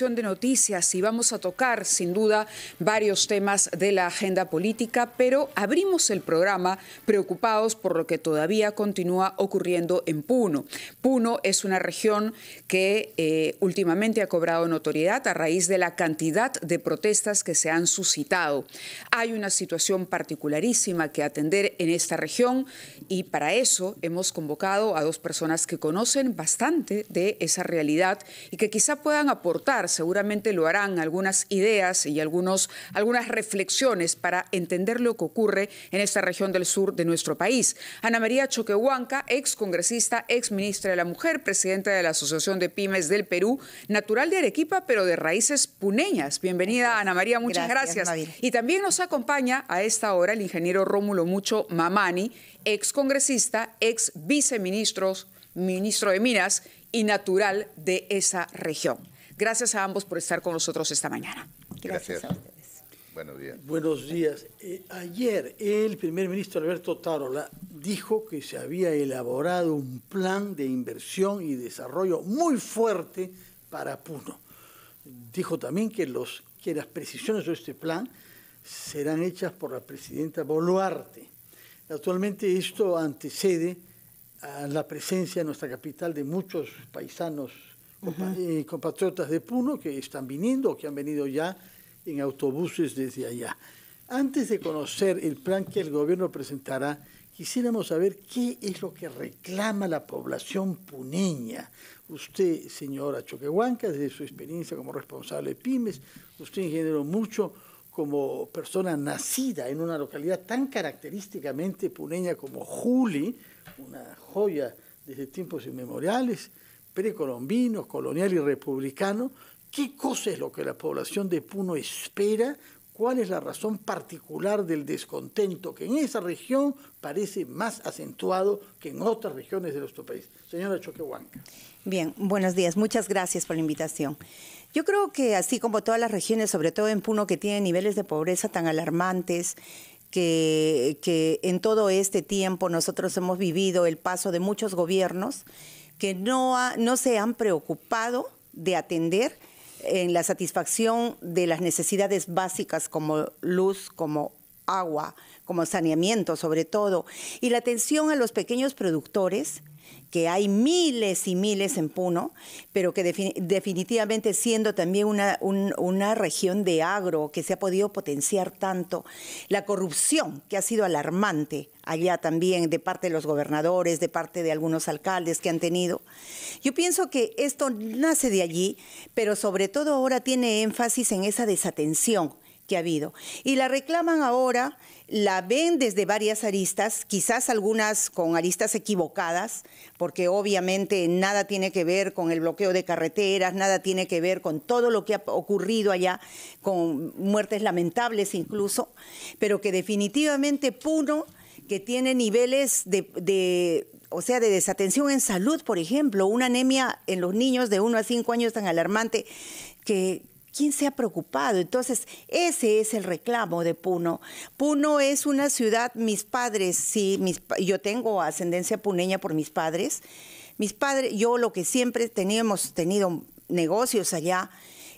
de noticias y vamos a tocar sin duda varios temas de la agenda política, pero abrimos el programa preocupados por lo que todavía continúa ocurriendo en Puno. Puno es una región que eh, últimamente ha cobrado notoriedad a raíz de la cantidad de protestas que se han suscitado. Hay una situación particularísima que atender en esta región y para eso hemos convocado a dos personas que conocen bastante de esa realidad y que quizá puedan aportar seguramente lo harán, algunas ideas y algunos, algunas reflexiones para entender lo que ocurre en esta región del sur de nuestro país. Ana María Choquehuanca, ex congresista, ex ministra de la Mujer, presidenta de la Asociación de Pymes del Perú, natural de Arequipa, pero de raíces puneñas. Bienvenida, Ana María, muchas gracias. Y también nos acompaña a esta hora el ingeniero Rómulo Mucho Mamani, ex congresista, ex viceministro ministro de Minas y natural de esa región. Gracias a ambos por estar con nosotros esta mañana. Gracias. a ustedes. Buenos días. Buenos días. Eh, ayer el primer ministro Alberto Tarola dijo que se había elaborado un plan de inversión y desarrollo muy fuerte para Puno. Dijo también que, los, que las precisiones de este plan serán hechas por la presidenta Boluarte. Actualmente esto antecede a la presencia en nuestra capital de muchos paisanos eh, compatriotas de Puno que están viniendo o que han venido ya en autobuses desde allá. Antes de conocer el plan que el gobierno presentará, quisiéramos saber qué es lo que reclama la población puneña. Usted, señora Choquehuanca, desde su experiencia como responsable de pymes, usted ingeniero mucho como persona nacida en una localidad tan característicamente puneña como Juli, una joya desde tiempos inmemoriales, precolombinos, colonial y republicano, qué cosa es lo que la población de Puno espera, cuál es la razón particular del descontento que en esa región parece más acentuado que en otras regiones de nuestro país. Señora Choquehuanca. Bien, buenos días. Muchas gracias por la invitación. Yo creo que así como todas las regiones, sobre todo en Puno, que tienen niveles de pobreza tan alarmantes, que, que en todo este tiempo nosotros hemos vivido el paso de muchos gobiernos, que no, no se han preocupado de atender en eh, la satisfacción de las necesidades básicas como luz, como agua, como saneamiento sobre todo, y la atención a los pequeños productores que hay miles y miles en Puno, pero que definitivamente siendo también una, región de agro que se ha podido potenciar tanto, la corrupción que ha sido alarmante allá también de parte de los gobernadores, de parte de algunos alcaldes que han tenido. Yo pienso que esto nace de allí, pero sobre todo ahora tiene énfasis en esa desatención que ha habido. Y la reclaman ahora la ven desde varias aristas, quizás algunas con aristas equivocadas, porque obviamente nada tiene que ver con el bloqueo de carreteras, nada tiene que ver con todo lo que ha ocurrido allá, con muertes lamentables incluso, pero que definitivamente Puno, que tiene niveles de, o sea, de desatención en salud, por ejemplo, una anemia en los niños de 1 a 5 años tan alarmante que, ¿Quién se ha preocupado? Entonces, ese es el reclamo de Puno. Puno es una ciudad, mis padres, sí, mis, yo tengo ascendencia puneña por mis padres. Mis padres, yo lo que siempre teníamos tenido negocios allá,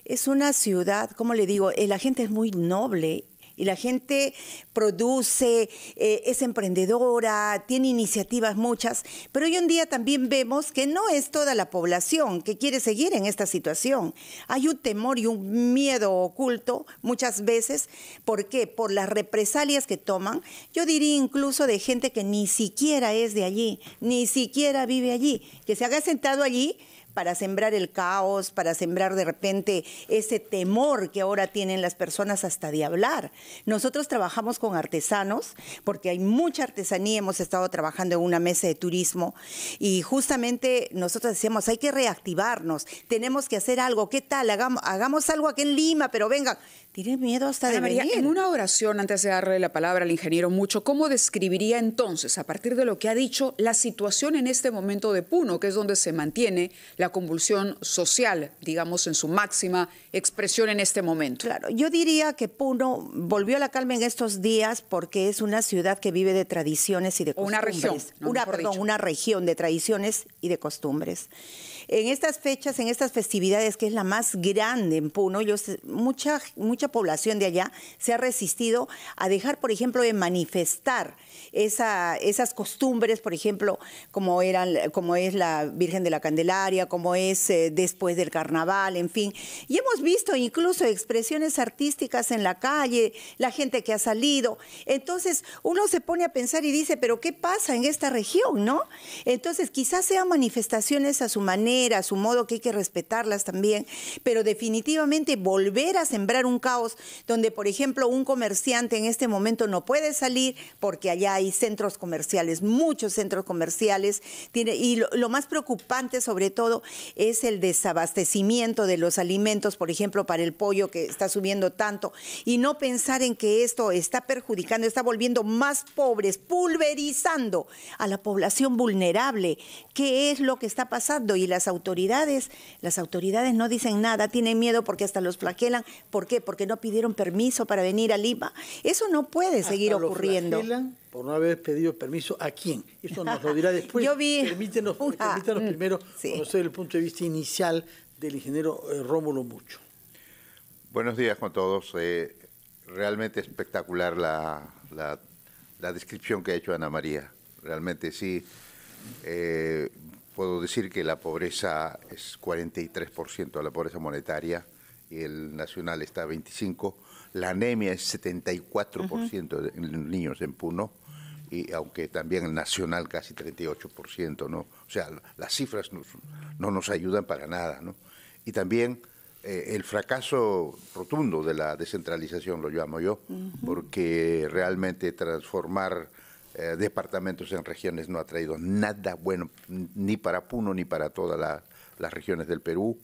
es una ciudad, como le digo, la gente es muy noble y la gente produce, eh, es emprendedora, tiene iniciativas muchas, pero hoy en día también vemos que no es toda la población que quiere seguir en esta situación. Hay un temor y un miedo oculto muchas veces. ¿Por qué? Por las represalias que toman. Yo diría incluso de gente que ni siquiera es de allí, ni siquiera vive allí, que se haga sentado allí para sembrar el caos, para sembrar de repente ese temor que ahora tienen las personas hasta de hablar. Nosotros trabajamos con artesanos, porque hay mucha artesanía, hemos estado trabajando en una mesa de turismo y justamente nosotros decíamos, hay que reactivarnos, tenemos que hacer algo, ¿qué tal? Hagamos, algo aquí en Lima, pero venga, tiene miedo hasta de En una oración, antes de darle la palabra al ingeniero Mucho, ¿cómo describiría entonces, a partir de lo que ha dicho, la situación en este momento de Puno, que es donde se mantiene la convulsión social, digamos, en su máxima expresión en este momento. Claro, yo diría que Puno volvió a la calma en estos días porque es una ciudad que vive de tradiciones y de costumbres. Una región. una, una región de tradiciones y de costumbres. En estas fechas, en estas festividades, que es la más grande en Puno, yo mucha, mucha población de allá se ha resistido a dejar, por ejemplo, de manifestar esas costumbres, por ejemplo, como, eran, como es la Virgen de la Candelaria, como es eh, después del carnaval, en fin. Y hemos visto incluso expresiones artísticas en la calle, la gente que ha salido. Entonces uno se pone a pensar y dice, pero ¿qué pasa en esta región, no? Entonces quizás sean manifestaciones a su manera, a su modo, que hay que respetarlas también, pero definitivamente volver a sembrar un caos donde, por ejemplo, un comerciante en este momento no puede salir porque allá hay centros comerciales, muchos centros comerciales, tiene, y lo más preocupante sobre todo es el desabastecimiento de los alimentos, por ejemplo, para el pollo que está subiendo tanto, y no pensar en que esto está perjudicando, está volviendo más pobres, pulverizando a la población vulnerable. ¿Qué es lo que está pasando? Y las autoridades, las autoridades no dicen nada, tienen miedo porque hasta los flagelan. ¿Por qué? Porque no pidieron permiso para venir a Lima. Eso no puede seguir ocurriendo por no haber pedido permiso a quién. Eso nos lo dirá después. Yo vi permítenos, mm, primero conocer el punto de vista inicial del ingeniero eh, Rómulo Mucho. Buenos días con todos. Eh, realmente espectacular la, la, descripción que ha hecho Ana María. Realmente sí. Eh, puedo decir que la pobreza es 43%, la pobreza monetaria el nacional está a 25, la anemia es 74% de en niños en Puno, y aunque también el nacional casi 38%, ¿no? O sea, las cifras no, nos ayudan para nada, ¿no? Y también eh, el fracaso rotundo de la descentralización, lo llamo yo, porque realmente transformar eh, departamentos en regiones no ha traído nada bueno, ni para Puno ni para toda la las regiones del Perú,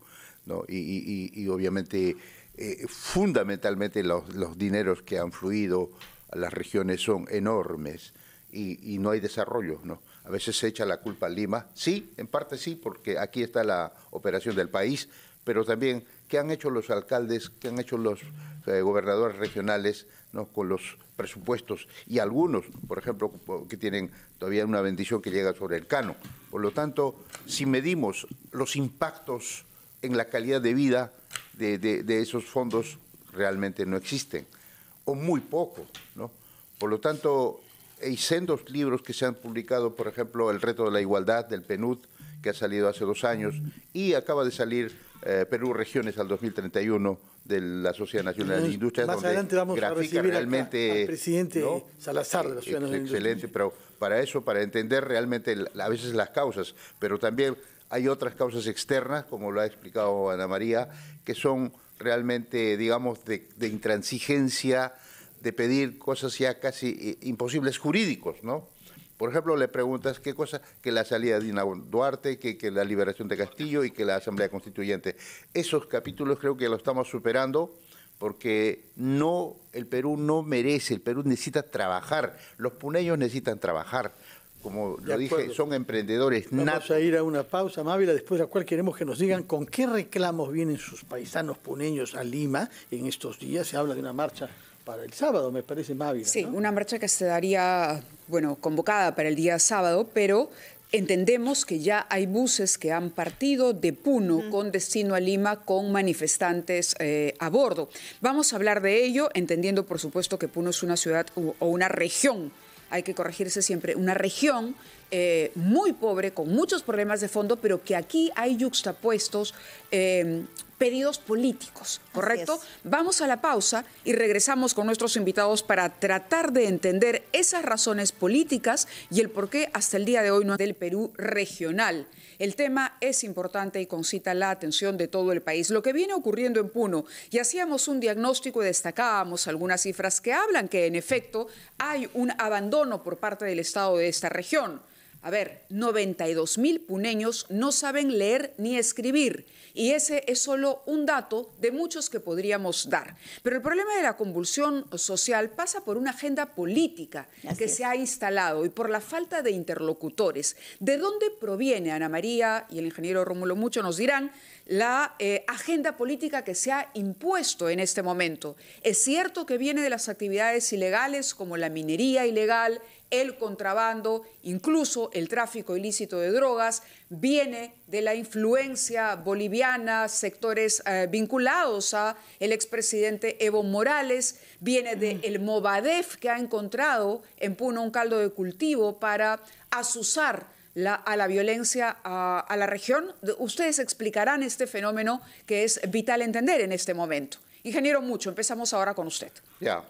¿no? y, y, obviamente eh, fundamentalmente los, dineros que han fluido a las regiones son enormes y, no hay desarrollo. ¿no? A veces se echa la culpa a Lima, sí, en parte sí, porque aquí está la operación del país, pero también que han hecho los alcaldes, que han hecho los eh, gobernadores regionales con los presupuestos y algunos, por ejemplo, que tienen todavía una bendición que llega sobre el cano. Por lo tanto, si medimos los impactos en la calidad de vida de, esos fondos, realmente no existen, o muy poco. ¿no? Por lo tanto, hay sendos libros que se han publicado, por ejemplo, El reto de la igualdad del PNUD, que ha salido hace dos años y acaba de salir eh, Perú Regiones al 2031 de la Sociedad Nacional de Industrias. Más adelante vamos a recibir realmente, al presidente Salazar de la Sociedad Nacional Excelente, pero para eso, para entender realmente a veces las causas, pero también hay otras causas externas, como lo ha explicado Ana María, que son realmente, digamos, de intransigencia, de pedir cosas ya casi eh, imposibles jurídicos, ¿no? Por ejemplo, le preguntas qué cosa, que la salida de Dina Duarte, que, que la liberación de Castillo y que la Asamblea Constituyente. Esos capítulos creo que los estamos superando porque no, el Perú no merece, el Perú necesita trabajar, los puneños necesitan trabajar. Como lo dije, son emprendedores. Vamos a ir a una pausa, Mávila, después de la cual queremos que nos digan con qué reclamos vienen sus paisanos puneños a Lima en estos días. Se habla de una marcha para el sábado, me parece, más bien. Sí, una marcha que se daría, bueno, convocada para el día sábado, pero Entendemos que ya hay buses que han partido de Puno con destino a Lima con manifestantes eh, a bordo. Vamos a hablar de ello, entendiendo por supuesto que Puno es una ciudad o una región, hay que corregirse siempre, una región eh, muy pobre, con muchos problemas de fondo, pero que aquí hay yuxtapuestos em, pedidos políticos, ¿correcto? Vamos a la pausa y regresamos con nuestros invitados para tratar de entender esas razones políticas y el por qué hasta el día de hoy no es del Perú regional. El tema es importante y concita la atención de todo el país. Lo que viene ocurriendo en Puno, y hacíamos un diagnóstico y destacábamos algunas cifras que hablan que en efecto hay un abandono por parte del Estado de esta región. A ver, 92 mil puneños no saben leer ni escribir y ese es solo un dato de muchos que podríamos dar. Pero el problema de la convulsión social pasa por una agenda política que se ha instalado y por la falta de interlocutores. ¿De dónde proviene Ana María y el ingeniero Rómulo Mucho nos dirán la eh, agenda política que se ha impuesto en este momento. Es cierto que viene de las actividades ilegales como la minería ilegal, el contrabando, incluso el tráfico ilícito de drogas, viene de la influencia boliviana, sectores eh, vinculados a el expresidente Evo Morales, viene del mm. el Movadef que ha encontrado en Puno un caldo de cultivo para asusar la, a la violencia a, la región? Ustedes explicarán este fenómeno que es vital entender en este momento. Ingeniero Mucho, empezamos ahora con usted. Ya,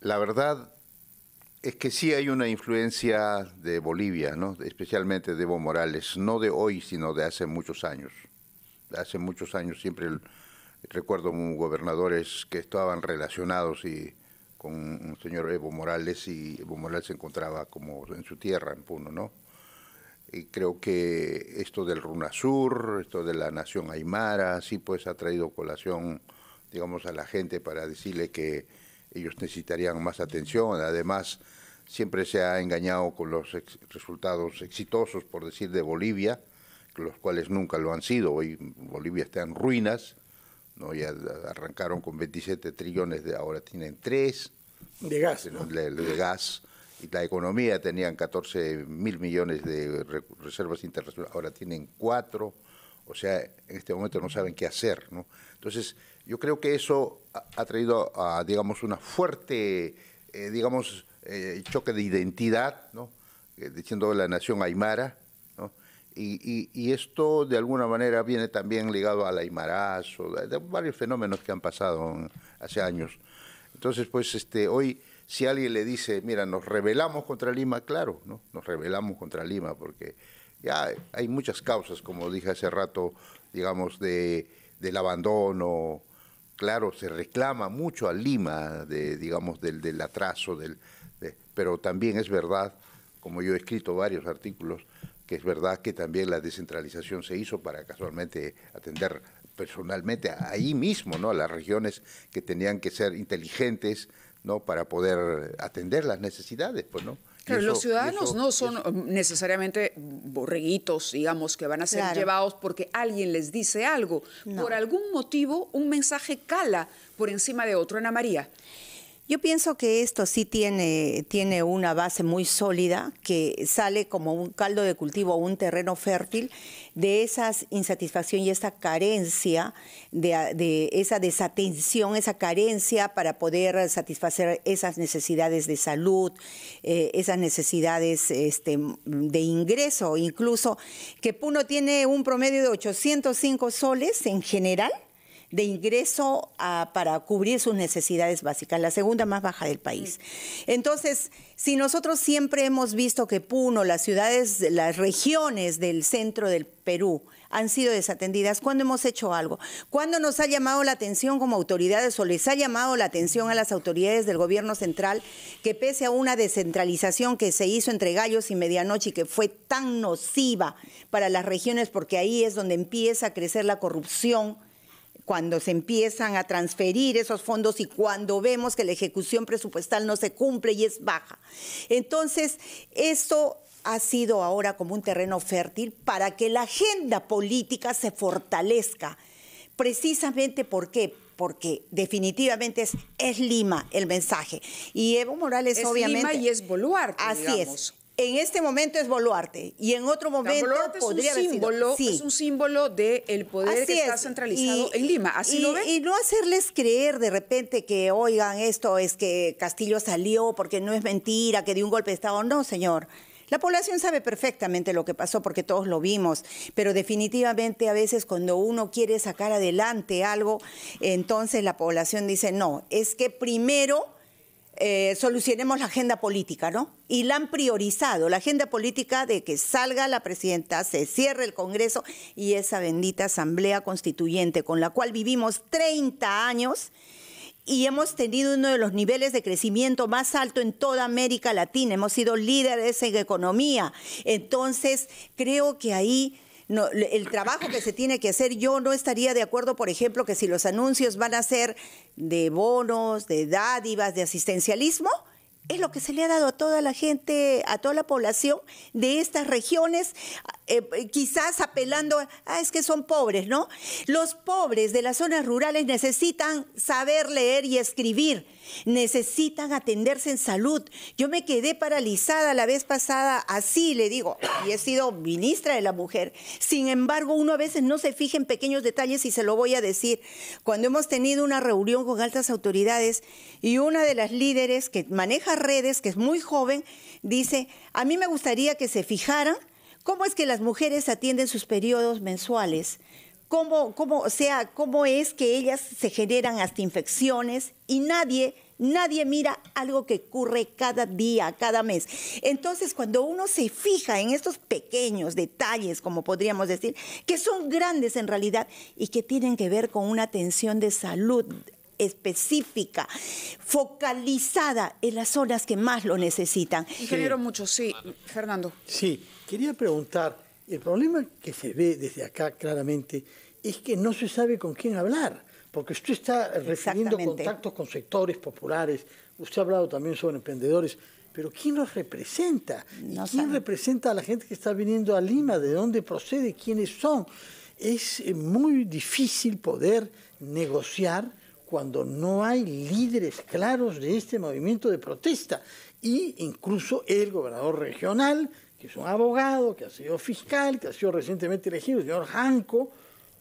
la verdad es que sí hay una influencia de Bolivia, ¿no? especialmente de Evo Morales, no de hoy, sino de hace muchos años. Hace muchos años siempre recuerdo gobernadores que estaban relacionados y con un señor Evo Morales y Evo Morales se encontraba como en su tierra, en Puno, ¿no? creo que esto del Runasur, esto de la Nación Aymara, sí pues ha traído colación, digamos, a la gente para decirle que ellos necesitarían más atención. Además, siempre se ha engañado con los resultados exitosos, por decir, de Bolivia, los cuales nunca lo han sido. Hoy Bolivia está en ruinas, ¿no? ya arrancaron con 27 trillones, de, ahora tienen 3. gas. de gas la economía tenían 14 mil millones de reservas internacionales, ahora tienen cuatro, o sea, en este momento no saben qué hacer. ¿no? Entonces, yo creo que eso ha traído a, digamos, una fuerte, eh, digamos, eh, choque de identidad, ¿no? Eh, diciendo la nación aymara, ¿no? Y, y, esto de alguna manera viene también ligado al aymarazo, de, varios fenómenos que han pasado hace años. Entonces, pues este, hoy si alguien le dice, mira, nos rebelamos contra Lima, claro, ¿no? Nos rebelamos contra Lima porque ya hay muchas causas, como dije hace rato, digamos, de, del abandono. Claro, se reclama mucho a Lima, de, digamos, del, del atraso, del, pero también es verdad, como yo he escrito varios artículos, que es verdad que también la descentralización se hizo para casualmente atender personalmente ahí mismo, ¿no? A las regiones que tenían que ser inteligentes, ¿no? Para poder atender las necesidades, pues, ¿no? los ciudadanos no son um, necesariamente borreguitos, digamos, que van a ser llevados porque alguien les dice algo. Por algún motivo, un mensaje cala por encima de otro. Ana María. Yo pienso que esto sí tiene, tiene una base muy sólida que sale como un caldo de cultivo un terreno fértil de esa insatisfacción y esa carencia, de, esa desatención, esa carencia para poder satisfacer esas necesidades de salud, eh, esas necesidades este, de ingreso, incluso que Puno tiene un promedio de 805 soles en general de ingreso para cubrir sus necesidades básicas, la segunda más baja del país. Entonces, si nosotros siempre hemos visto que Puno, las ciudades, las regiones del centro del Perú, han sido desatendidas, ¿cuándo hemos hecho algo, ¿Cuándo nos ha llamado la atención como autoridades o les ha llamado la atención a las autoridades del gobierno central que pese a una descentralización que se hizo entre gallos y medianoche y que fue tan nociva para las regiones porque ahí es donde empieza a crecer la corrupción cuando se empiezan a transferir esos fondos y cuando vemos que la ejecución presupuestal no se cumple y es baja. Entonces, esto ha sido ahora como un terreno fértil para que la agenda política se fortalezca. Precisamente por qué? Porque definitivamente es, Lima el mensaje. Y Evo Morales obviamente... Es Lima y es Boluarte, Así digamos. es en este momento es Boluarte y en otro momento podría es un símbolo, es un símbolo del el poder que está centralizado en Lima. Así lo ven? y no hacerles creer de repente que oigan esto es que Castillo salió porque no es mentira, que dio un golpe de estado. No, señor. La población sabe perfectamente lo que pasó porque todos lo vimos, pero definitivamente a veces cuando uno quiere sacar adelante algo, entonces la población dice, no, es que primero eh, solucionemos la agenda política, ¿no? Y la han priorizado, la agenda política de que salga la presidenta, se cierre el Congreso y esa bendita Asamblea Constituyente con la cual vivimos 30 años y hemos tenido uno de los niveles de crecimiento más alto en toda América Latina. Hemos sido líderes en economía. Entonces, creo que ahí el trabajo que se tiene que hacer, yo no estaría de acuerdo, por ejemplo, que si los anuncios van a ser de bonos, de dádivas, de asistencialismo, es lo que se le ha dado a toda la gente, a toda la población de estas regiones, eh, eh, quizás apelando a, ah, es que son pobres, ¿no? Los pobres de las zonas rurales necesitan saber leer y escribir necesitan atenderse en salud. Yo me quedé paralizada la vez pasada, así le digo, y he sido ministra de la mujer. Sin embargo, uno a veces no se fija en pequeños detalles y se lo voy a decir. Cuando hemos tenido una reunión con altas autoridades y una de las líderes que maneja redes, que es muy joven, dice, a mí me gustaría que se fijaran cómo es que las mujeres atienden sus periodos mensuales cómo, sea, cómo es que ellas se generan hasta infecciones y nadie Nadie mira algo que ocurre cada día, cada mes. Entonces, cuando uno se fija en estos pequeños detalles, como podríamos decir, que son grandes en realidad y que tienen que ver con una atención de salud específica, focalizada en las zonas que más lo necesitan. Ingeniero, mucho, sí. Fernando. Sí, quería preguntar, el problema que se ve desde acá claramente es que no se sabe con quién hablar, porque usted está refiriendo contactos con sectores populares, usted ha hablado también sobre emprendedores, pero ¿quién los representa? ¿Quién representa a la gente que está viniendo a Lima? ¿De dónde procede? ¿Quiénes son? Es eh, muy difícil poder negociar cuando no hay líderes claros de este movimiento de protesta. Y incluso el gobernador regional, que es un abogado, que ha sido fiscal, que ha sido recientemente elegido, el señor Janco,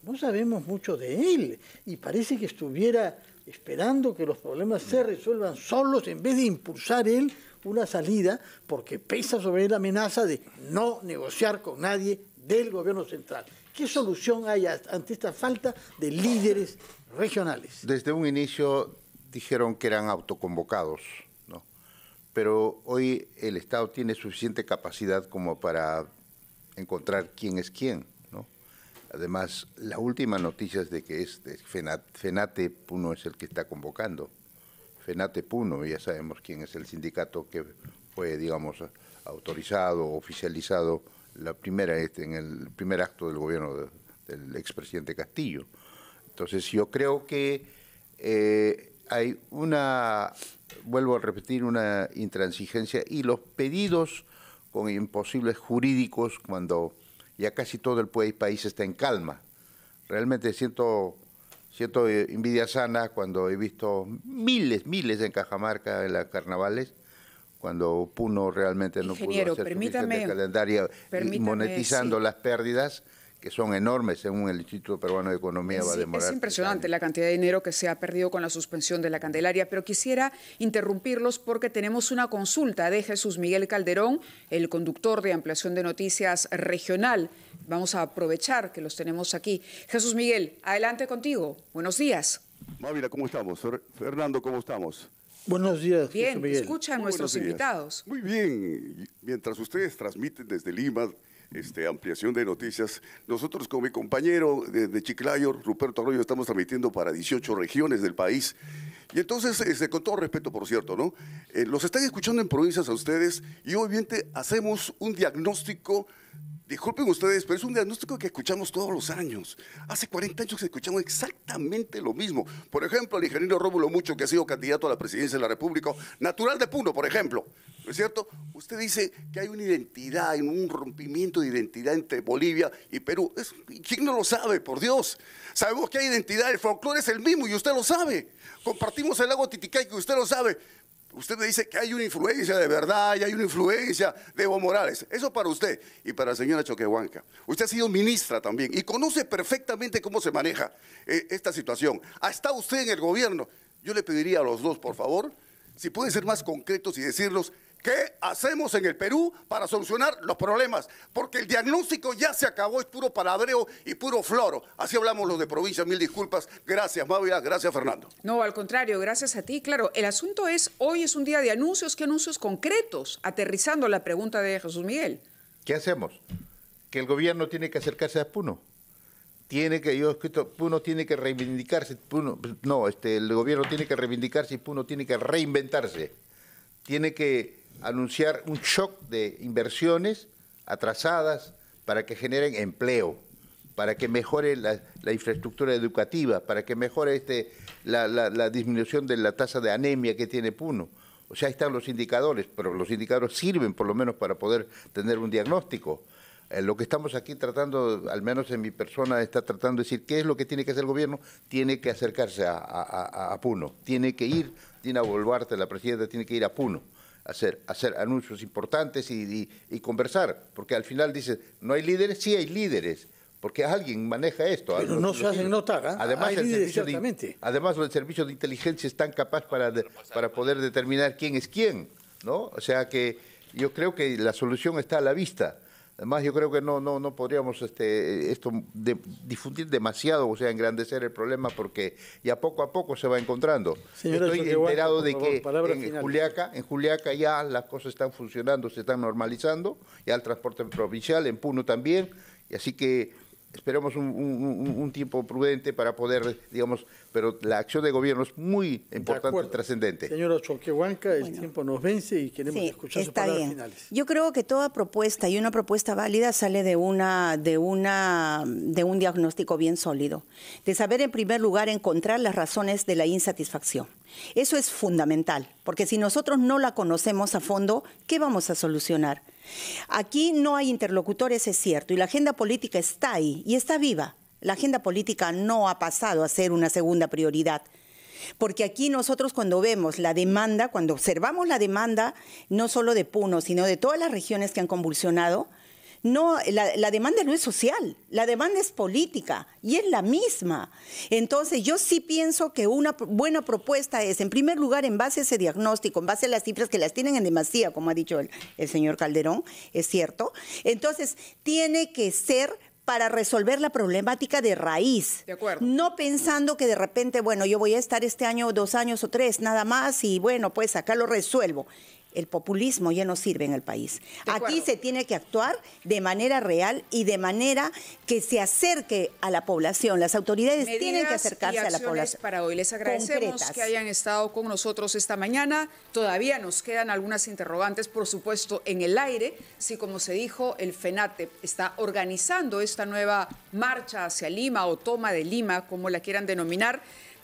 no sabemos mucho de él y parece que estuviera esperando que los problemas se resuelvan solos en vez de impulsar él una salida porque pesa sobre él la amenaza de no negociar con nadie del gobierno central. ¿Qué solución hay ante esta falta de líderes regionales? Desde un inicio dijeron que eran autoconvocados, ¿no? Pero hoy el Estado tiene suficiente capacidad como para encontrar quién es quién. Además, la última noticia es de que es este FENATE Puno es el que está convocando. FENATE Puno, ya sabemos quién es el sindicato que fue, digamos, autorizado, oficializado la primera, este, en el primer acto del gobierno del expresidente Castillo. Entonces, yo creo que eh, hay una, vuelvo a repetir, una intransigencia y los pedidos con imposibles jurídicos cuando ya casi todo el país está en calma. Realmente siento, siento eh, envidia sana cuando he visto miles, miles en Cajamarca en los carnavales, cuando Puno realmente no pudo hacer calendario monetizando las pérdidas que son enormes, según el Instituto Peruano de Economía, es, Es impresionante la cantidad de dinero que se ha perdido con la suspensión de la Candelaria, pero quisiera interrumpirlos porque tenemos una consulta de Jesús Miguel Calderón, el conductor de Ampliación de Noticias Regional. Vamos a aprovechar que los tenemos aquí. Jesús Miguel, adelante contigo. Buenos días. Mávila, ¿cómo estamos? Fernando, ¿cómo estamos? Buenos días. Bien, Jesús Miguel. escuchan nuestros invitados. Muy bien, mientras ustedes transmiten desde Lima este, ampliación de noticias. Nosotros con mi compañero de, Chiclayo, Ruperto Arroyo, estamos transmitiendo para 18 regiones del país. Y entonces, este, con todo respeto, por cierto, ¿no? Eh, los están escuchando en provincias a ustedes y obviamente hacemos un diagnóstico Disculpen ustedes, pero es un diagnóstico que escuchamos todos los años. Hace 40 años que escuchamos exactamente lo mismo. Por ejemplo, el ingeniero Rómulo Mucho, que ha sido candidato a la presidencia de la República, natural de Puno, por ejemplo. ¿no es cierto? Usted dice que hay una identidad, un rompimiento de identidad entre Bolivia y Perú. ¿Quién no lo sabe, por Dios? Sabemos que hay identidad, el folclore es el mismo y usted lo sabe. Compartimos el lago Titicaca y usted lo sabe. Usted me dice que hay una influencia de verdad y hay una influencia de Evo Morales. Eso para usted y para la señora Choquehuanca. Usted ha sido ministra también y conoce perfectamente cómo se maneja eh, esta situación. Ha estado usted en el gobierno. Yo le pediría a los dos, por favor, si pueden ser más concretos y decirlos. ¿Qué hacemos en el Perú para solucionar los problemas? Porque el diagnóstico ya se acabó, es puro palabreo y puro floro. Así hablamos los de provincia, mil disculpas. Gracias, Mávila, gracias, Fernando. No, al contrario, gracias a ti. Claro, el asunto es, hoy es un día de anuncios, ¿qué anuncios concretos? Aterrizando la pregunta de Jesús Miguel. ¿Qué hacemos? Que el gobierno tiene que acercarse a Puno. Tiene que, yo he escrito, Puno tiene que reivindicarse, Puno, no, este, el gobierno tiene que reivindicarse y Puno tiene que reinventarse. Tiene que anunciar un shock de inversiones atrasadas para que generen empleo, para que mejore la, infraestructura educativa, para que mejore este, la, disminución de la tasa de anemia que tiene Puno. O sea, ahí están los indicadores, pero los indicadores sirven por lo menos para poder tener un diagnóstico. Eh, lo que estamos aquí tratando, al menos en mi persona, está tratando de decir qué es lo que tiene que hacer el gobierno. Tiene que acercarse a, Puno, tiene que ir, tiene a Boluarte, la presidenta, tiene que ir a Puno hacer, hacer anuncios importantes y, conversar, porque al final dices, no hay líderes, sí hay líderes, porque alguien maneja esto. no se hacen notar. ¿ah? Además, Hay el de, además, el servicio de inteligencia están capaz para, para poder determinar quién es quién, ¿no? O sea que yo creo que la solución está a la vista. Además, yo creo que no, no, no podríamos este, esto difundir demasiado, o sea, engrandecer el problema, porque ya poco a poco se va encontrando. Estoy enterado de que en Juliaca, en Juliaca ya las cosas están funcionando, se están normalizando, ya el transporte provincial, en Puno también, y así que esperemos un, tiempo prudente para poder, digamos, pero la acción de gobierno es muy importante y trascendente. Señora Choquehuanca, el tiempo nos vence y queremos escuchar sus palabras bien. Yo creo que toda propuesta y una propuesta válida sale de una, de una, de un diagnóstico bien sólido, de saber en primer lugar encontrar las razones de la insatisfacción eso es fundamental, porque si nosotros no la conocemos a fondo, ¿qué vamos a solucionar? Aquí no hay interlocutores, es cierto, y la agenda política está ahí y está viva. La agenda política no ha pasado a ser una segunda prioridad. Porque aquí nosotros cuando vemos la demanda, cuando observamos la demanda, no solo de Puno, sino de todas las regiones que han convulsionado, no, la, demanda no es social, la demanda es política y es la misma. Entonces yo sí pienso que una buena propuesta es, en primer lugar, en base a ese diagnóstico, en base a las cifras que las tienen en demasía, como ha dicho el, el señor Calderón, es cierto. Entonces tiene que ser para resolver la problemática de raíz. De acuerdo. No pensando que de repente, bueno, yo voy a estar este año dos años o tres nada más y bueno, pues acá lo resuelvo el populismo ya no sirve en el país. Aquí se tiene que actuar de manera real y de manera que se acerque a la población. Las autoridades tienen que acercarse a la población. Para hoy les agradecemos que hayan estado con nosotros esta mañana. Todavía nos quedan algunas interrogantes, por supuesto, en el aire. Si, como se dijo, el FENATE está organizando esta nueva marcha hacia Lima o toma de Lima, como la quieran denominar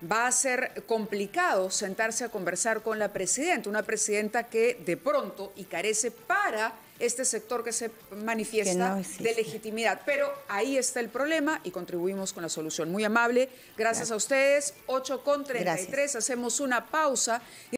va a ser complicado sentarse a conversar con la presidenta, una presidenta que de pronto y carece para este sector que se manifiesta de legitimidad. Pero ahí está el problema y contribuimos con la solución. Muy amable, gracias, a ustedes. 8 con 33, hacemos una pausa.